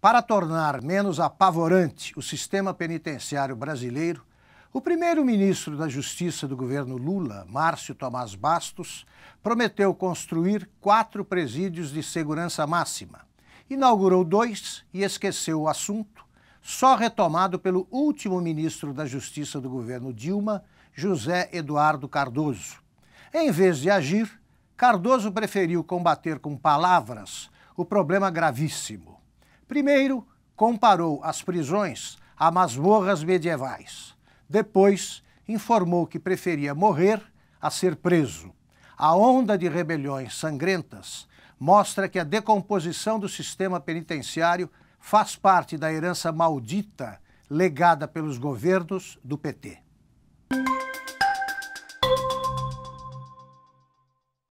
Para tornar menos apavorante o sistema penitenciário brasileiro, o primeiro-ministro da Justiça do governo Lula, Márcio Tomás Bastos, prometeu construir quatro presídios de segurança máxima. Inaugurou dois e esqueceu o assunto, só retomado pelo último ministro da Justiça do governo Dilma, José Eduardo Cardoso. Em vez de agir, Cardoso preferiu combater com palavras o problema gravíssimo Primeiro, comparou as prisões a masmorras medievais. Depois, informou que preferia morrer a ser preso. A onda de rebeliões sangrentas mostra que a decomposição do sistema penitenciário faz parte da herança maldita legada pelos governos do PT.